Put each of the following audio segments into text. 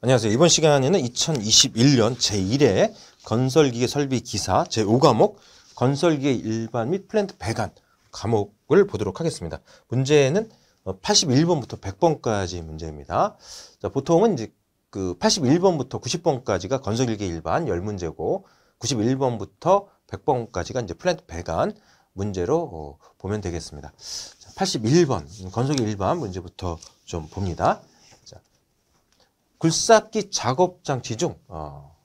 안녕하세요. 이번 시간에는 2021년 제1회 건설기계 설비 기사 제5과목 건설기계 일반 및 플랜트 배관 과목을 보도록 하겠습니다. 문제는 81번부터 어, 100번까지 문제입니다. 자, 보통은 이제 그 81번부터 90번까지가 건설기계 일반 열문제고 91번부터 100번까지가 이제 플랜트 배관 문제로 어, 보면 되겠습니다. 자, 81번 건설기계 일반 문제부터 좀 봅니다. 굴삭기 작업 장치 중 어,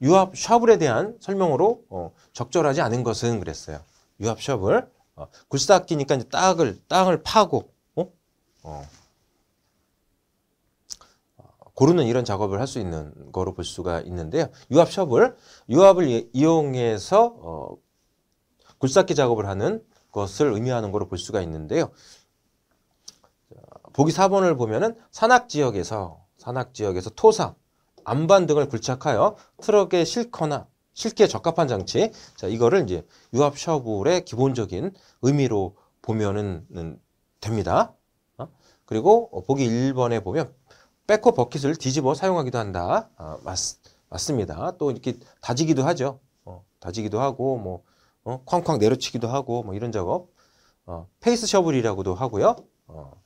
유압 샵블에 대한 설명으로 어, 적절하지 않은 것은 그랬어요. 유압 셔블 어, 굴삭기니까 이제 땅을 땅을 파고 어? 어? 어. 고르는 이런 작업을 할 수 있는 거로 볼 수가 있는데요. 유압 셔블 유압을 이용해서 어, 굴삭기 작업을 하는 것을 의미하는 거로 볼 수가 있는데요. 보기 4번을 보면은 산악 지역에서 산악 지역에서 토사, 암반 등을 굴착하여 트럭에 실거나 실기에 적합한 장치. 자, 이거를 이제 유압 셔블의 기본적인 의미로 보면은 됩니다. 어? 그리고 어, 보기 1번에 보면 백호 버킷을 뒤집어 사용하기도 한다. 아, 맞, 맞습니다. 또 이렇게 다지기도 하죠. 어, 다지기도 하고 뭐 어, 쾅쾅 내려치기도 하고 뭐 이런 작업. 어, 페이스 셔블이라고도 하고요. 어,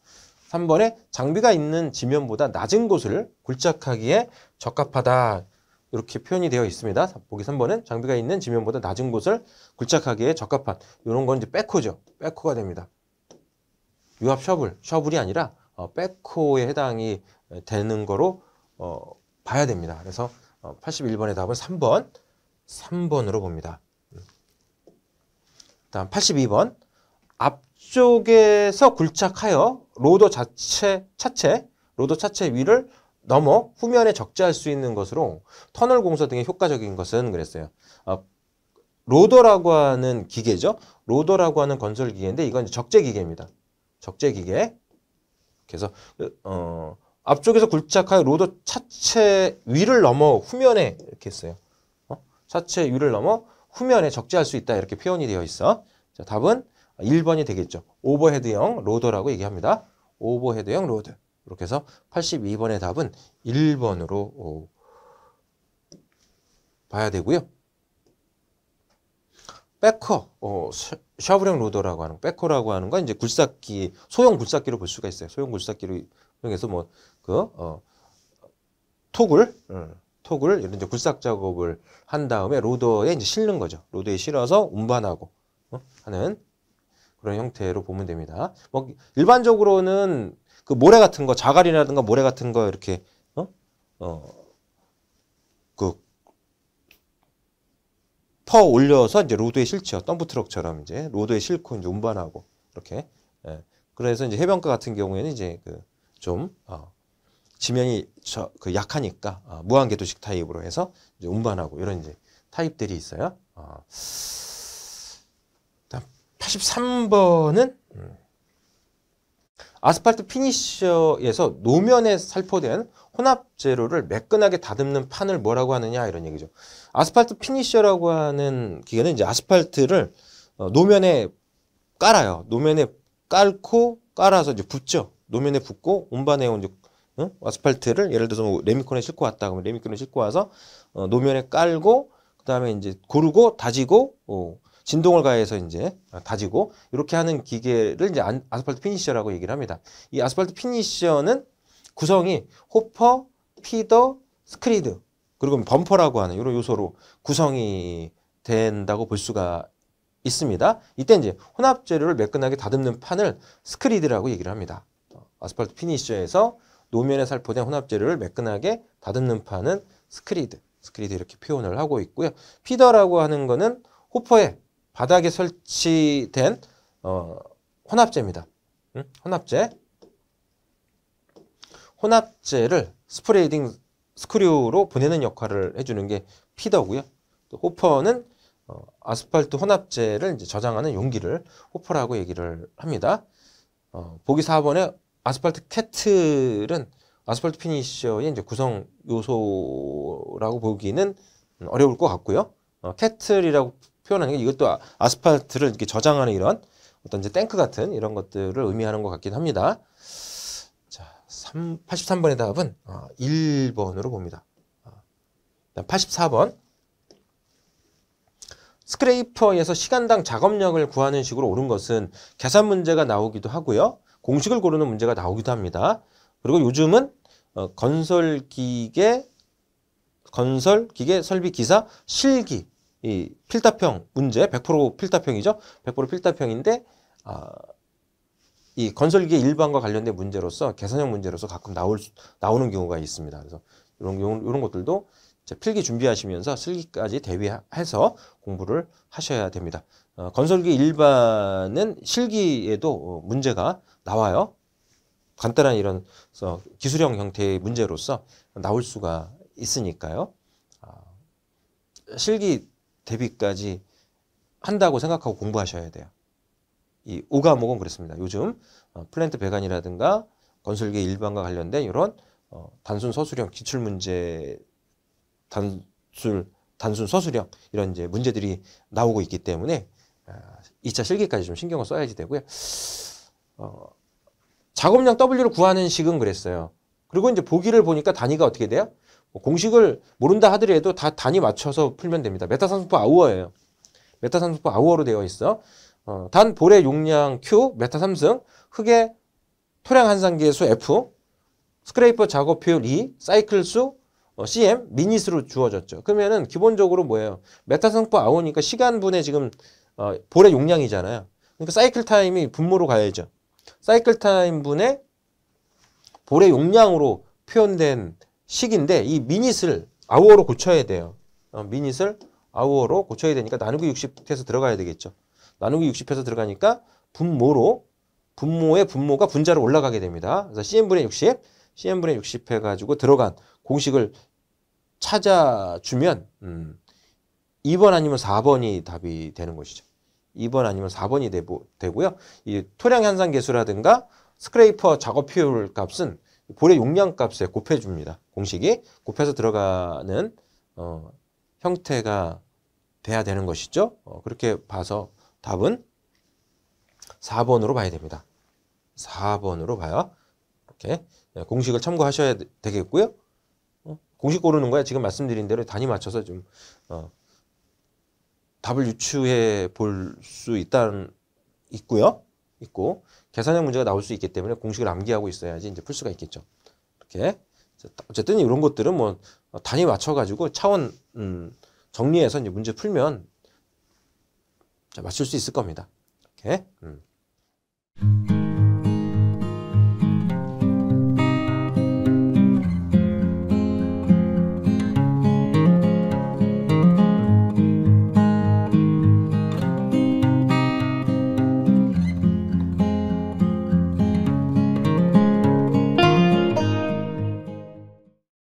3번에 장비가 있는 지면보다 낮은 곳을 굴착하기에 적합하다. 이렇게 표현이 되어 있습니다. 보기 3번은 장비가 있는 지면보다 낮은 곳을 굴착하기에 적합한 이런 건 이제 백호죠. 백호가 됩니다. 유압 셔블, 셔블이 아니라 어, 백호에 해당이 되는 거로 어, 봐야 됩니다. 그래서 어, 81번의 답은 3번, 3번으로 봅니다. 음. 다음 82번 앞쪽에서 굴착하여 로더 자체 차체 로더 차체 위를 넘어 후면에 적재할 수 있는 것으로 터널 공사 등에 효과적인 것은 그랬어요. 아, 로더라고 하는 기계죠. 로더라고 하는 건설 기계인데 이건 적재 기계입니다. 적재 기계. 그래서 어, 앞쪽에서 굴착하여 로더 차체 위를 넘어 후면에 이렇게 했어요. 어? 차체 위를 넘어 후면에 적재할 수 있다 이렇게 표현이 되어 있어. 자, 답은 1번이 되겠죠. 오버헤드형 로더라고 얘기합니다. 오버헤드형 로드. 이렇게 해서 82번의 답은 1번으로 어, 봐야 되고요. 백커 어, 샤브랭 로더라고 하는 백커라고 하는 건 이제 굴삭기, 소형 굴삭기로 볼 수가 있어요. 소형 굴삭기로 통해서 뭐그 어, 톡을 음, 톡을 이런 이제 굴삭 작업을 한 다음에 로더에 이제 실는 거죠. 로더에 실어서 운반하고 어? 하는 그런 형태로 보면 됩니다. 뭐 일반적으로는 그 모래 같은 거 자갈이라든가 모래 같은 거 이렇게 어? 어 그 퍼 올려서 이제 로드에 실죠 덤프 트럭처럼 이제 로드에 실고 이제 운반하고 이렇게 예. 그래서 이제 해변가 같은 경우에는 이제 그 좀 어, 지면이 저, 그 약하니까 어, 무한궤도식 타입으로 해서 이제 운반하고 이런 이제 타입들이 있어요. 어. 83번은 아스팔트 피니셔에서 노면에 살포된 혼합 재료를 매끈하게 다듬는 판을 뭐라고 하느냐 이런 얘기죠. 아스팔트 피니셔라고 하는 기계는 이제 아스팔트를 어, 노면에 깔아요. 노면에 깔고 깔아서 이제 붓죠. 노면에 붙고 온반에 이제 응? 어? 아스팔트를 예를 들어서 뭐 레미콘에 싣고 왔다 그러면 레미콘에 싣고 와서 어, 노면에 깔고 그다음에 이제 고르고 다지고 어, 진동을 가해서 이제 다지고 이렇게 하는 기계를 이제 아스팔트 피니셔라고 얘기를 합니다. 이 아스팔트 피니셔는 구성이 호퍼, 피더, 스크리드 그리고 범퍼라고 하는 이런 요소로 구성이 된다고 볼 수가 있습니다. 이때 이제 혼합 재료를 매끈하게 다듬는 판을 스크리드라고 얘기를 합니다. 아스팔트 피니셔에서 노면에 살포된 혼합 재료를 매끈하게 다듬는 판은 스크리드, 스크리드 이렇게 표현을 하고 있고요. 피더라고 하는 거는 호퍼에 바닥에 설치된 어, 혼합제입니다. 응? 혼합제. 혼합제를 스프레이딩 스크류로 보내는 역할을 해주는 게 피더고요. 또 호퍼는 어, 아스팔트 혼합제를 이제 저장하는 용기를 호퍼라고 얘기를 합니다. 어, 보기 4번에 아스팔트 캐틀은 아스팔트 피니셔의 이제 구성 요소라고 보기는 음, 어려울 것 같고요. 어, 캐틀이라고 표현하는 게 이것도 아스팔트를 이렇게 저장하는 이런 어떤 이제 탱크 같은 이런 것들을 의미하는 것 같긴 합니다. 자, 3, 83번의 답은 1번으로 어, 봅니다. 84번. 어, 스크레이퍼에서 시간당 작업량을 구하는 식으로 옳은 것은 계산 문제가 나오기도 하고요. 공식을 고르는 문제가 나오기도 합니다. 그리고 요즘은 어, 건설 기계, 건설 기계 설비 기사 실기 이필터평 문제 100%필터평이죠100%필터평인데 아, 이 건설기계 일반과 관련된 문제로서 계산형 문제로서 가끔 나올 나오는 경우가 있습니다. 그래서 이런 이런 것들도 필기 준비하시면서 실기까지 대비해서 공부를 하셔야 됩니다. 어, 건설기 일반은 실기에도 어, 문제가 나와요. 간단한 이런 어, 기술형 형태의 문제로서 나올 수가 있으니까요. 아, 실기 대비까지 한다고 생각하고 공부하셔야 돼요. 이 5과목은 그렇습니다. 요즘 어, 플랜트 배관이라든가 건설계 일반과 관련된 이런 어, 단순 서술형 기출 문제 단술 단순 서술형 이런 이제 문제들이 나오고 있기 때문에 2차 아, 실기까지 좀 신경을 써야지 되고요. 어, 작업량 W를 구하는 식은 그랬어요. 그리고 이제 보기를 보니까 단위가 어떻게 돼요? 뭐 공식을 모른다 하더라도 다 단위 맞춰서 풀면 됩니다. 메타상승포 아우어예요. 메타상승포 아우어로 되어 있어. 어, 단 볼의 용량 Q, 메타 삼승, 흙의 토량 한상계수 F, 스크레이퍼 작업 효율 E, 사이클 수 어, CM, 미니스로 주어졌죠. 그러면은 기본적으로 뭐예요? 메타상포 아우니까 시간분의 지금 어, 볼의 용량이잖아요. 그러니까 사이클 타임이 분모로 가야죠. 사이클 타임 분의 볼의 용량으로 표현된 식인데 이 미닛을 아우어로 고쳐야 돼요. 어, 미닛을 아우어로 고쳐야 되니까 나누기 60해서 들어가야 되겠죠. 나누기 60해서 들어가니까 분모로 분모의 분모가 분자로 올라가게 됩니다. 그래서 cn분의 60, cn분의 60 해가지고 들어간 공식을 찾아주면 음, 2번 아니면 4번이 답이 되는 것이죠. 2번 아니면 4번이 되고, 되고요. 이 토량 현상 계수라든가 스크레이퍼 작업 효율 값은 볼의 용량 값에 곱해줍니다. 공식이 곱해서 들어가는 어, 형태가 돼야 되는 것이죠. 어, 그렇게 봐서 답은 4번으로 봐야 됩니다. 4번으로 봐요. 이렇게 네, 공식을 참고하셔야 되겠고요. 어, 공식 고르는 거야. 지금 말씀드린 대로 단위 맞춰서 좀 어, 답을 유추해 볼 수 있다 있고요. 있고 계산형 문제가 나올 수 있기 때문에 공식을 암기하고 있어야지 이제 풀 수가 있겠죠. 이렇게. 어쨌든 이런 것들은 뭐 어, 단위 맞춰가지고 차원 음, 정리해서 이제 문제 풀면 자, 맞출 수 있을 겁니다. 이렇게. 음.